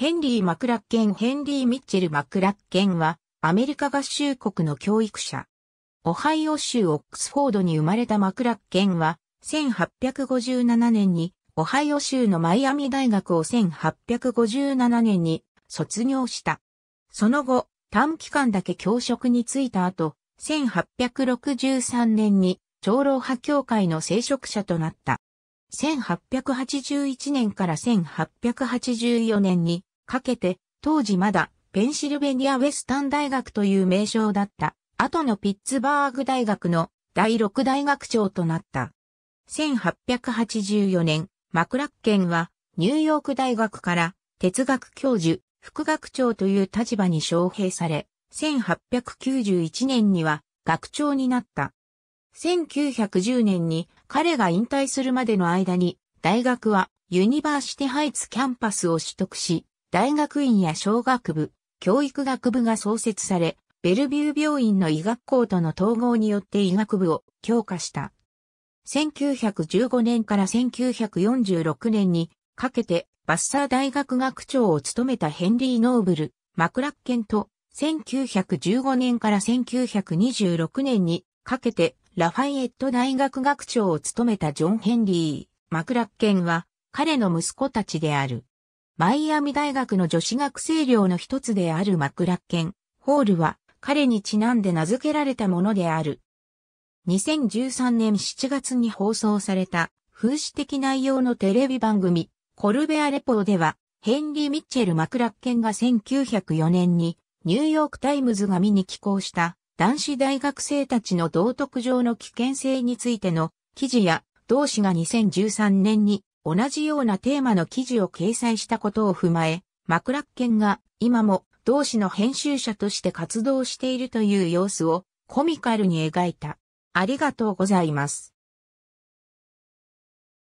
ヘンリー・マクラッケン・ヘンリー・ミッチェル・マクラッケンは、アメリカ合衆国の教育者。オハイオ州オックスフォードに生まれたマクラッケンは、1857年に、オハイオ州のマイアミ大学を1857年に卒業した。その後、短期間だけ教職に就いた後、1863年に長老派教会の聖職者となった。1881年から1884年にかけて、当時まだペンシルベニアウェスタン大学という名称だった、後のピッツバーグ大学の第6大学長となった。1884年、マクラッケンはニューヨーク大学から哲学教授、副学長という立場に招聘され、1891年には学長になった。1910年に彼が引退するまでの間に大学はユニバーシティハイツキャンパスを取得し、大学院や小学部、教育学部が創設され、ベルビュー病院の医学校との統合によって医学部を強化した。1915年から1946年にかけてバッサー大学学長を務めたヘンリー・ノーブル、マクラッケンと1915年から1926年にかけてラファイエット大学学長を務めたジョン・ヘンリー、マクラッケンは彼の息子たちである。マイアミ大学の女子学生寮の一つであるマクラッケン、ホールは彼にちなんで名付けられたものである。2013年7月に放送された風刺的内容のテレビ番組、コルベアレポーでは、ヘンリー・ミッチェル・マクラッケンが1904年にニューヨークタイムズが見に寄稿した男子大学生たちの道徳上の危険性についての記事や同志が2013年に同じようなテーマの記事を掲載したことを踏まえ、マクラッケンが今も同志の編集者として活動しているという様子をコミカルに描いた。ありがとうございます。